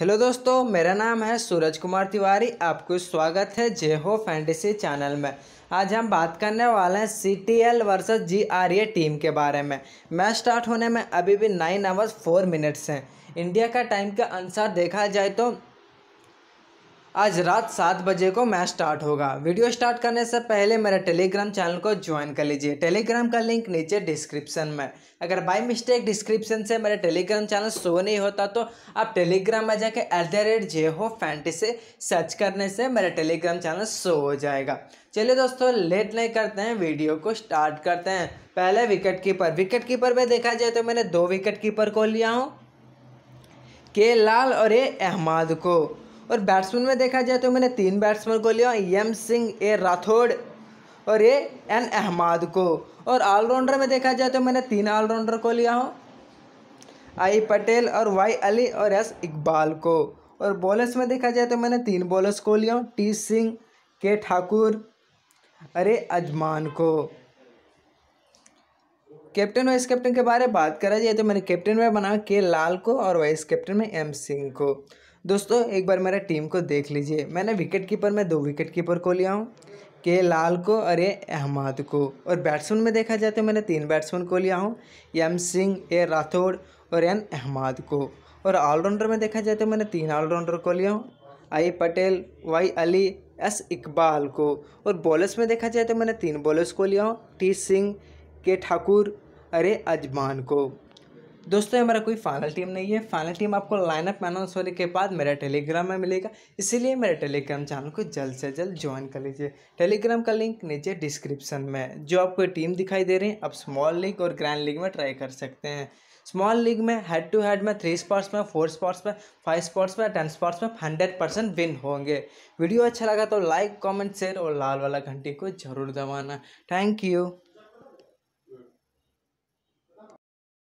hello दोस्तों मेरा नाम है सूरज कुमार तिवारी आपको स्वागत है जे हो फैंटेसी चैनल में आज हम बात करने वाले हैं C T L versus G R A e team के बारे में मैच स्टार्ट होने में अभी भी नाइन आवर्स फोर मिनट्स हैं इंडिया का टाइम के अनुसार देखा जाए तो आज रात सात बजे को मैच स्टार्ट होगा वीडियो स्टार्ट करने से पहले मेरे टेलीग्राम चैनल को ज्वाइन कर लीजिए टेलीग्राम का लिंक नीचे डिस्क्रिप्शन में अगर बाई मिस्टेक डिस्क्रिप्शन से मेरा टेलीग्राम चैनल शो नहीं होता तो आप टेलीग्राम में जाके एट द रेट जे हो फैंटेसी सर्च करने से मेरा टेलीग्राम चैनल शो हो जाएगा चलिए दोस्तों लेट नहीं करते हैं वीडियो को स्टार्ट करते हैं पहले विकेट कीपर विकेट कीपर में देखा जाए तो मैंने दो विकेट कीपर को लिया हूँ के लाल और ए अहमद को और बैट्समैन में देखा जाए तो मैंने तीन बैट्समैन को लिया एम सिंह ए राठौड़ और ए एन अहमद को और ऑलराउंडर में देखा जाए तो मैंने तीन ऑलराउंडर को लिया हूँ आई पटेल और वाई अली और एस इकबाल को और बॉलर्स में देखा जाए तो मैंने तीन बॉलर्स को लिया हूँ टी सिंह के ठाकुर अरे अजमान को कैप्टन वाइस कैप्टन के बारे में बात करा जाए तो मैंने कैप्टन में बना के लाल को और वाइस कैप्टन में एम सिंह को दोस्तों एक बार मेरा टीम को देख लीजिए मैंने विकेट कीपर में दो विकेट कीपर को लिया हूँ के लाल को और ए अहमद को और बैट्समैन में देखा जाए तो मैंने तीन बैट्समैन को लिया हूँ एम सिंह ए राठौड़ और एन अहमद को और ऑलराउंडर में देखा जाए तो मैंने तीन ऑलराउंडर को लिया हूँ I Patel Y Ali S Iqbal को और बॉलर्स में देखा जाए तो मैंने तीन बॉलर्स को लिया हूँ टी सिंह के ठाकुर अरे अजमान को दोस्तों हमारा कोई फाइनल टीम नहीं है फाइनल टीम आपको लाइनअप अनाउंस होने के बाद मेरा टेलीग्राम में मिलेगा इसीलिए मेरे टेलीग्राम चैनल को जल्द से जल्द ज्वाइन कर लीजिए टेलीग्राम का लिंक नीचे डिस्क्रिप्शन में है जो आपको टीम दिखाई दे रही है आप स्मॉल लीग और ग्रैंड लीग में ट्राई कर सकते हैं स्मॉल लीग में हेड टू हेड में थ्री स्पॉट्स में फोर स्पॉट्स में फाइव स्पॉट्स में टेन स्पॉट्स में हंड्रेड परसेंट विन होंगे वीडियो अच्छा लगा तो लाइक कमेंट शेयर और लाल वाला घंटी को जरूर दबाना थैंक यू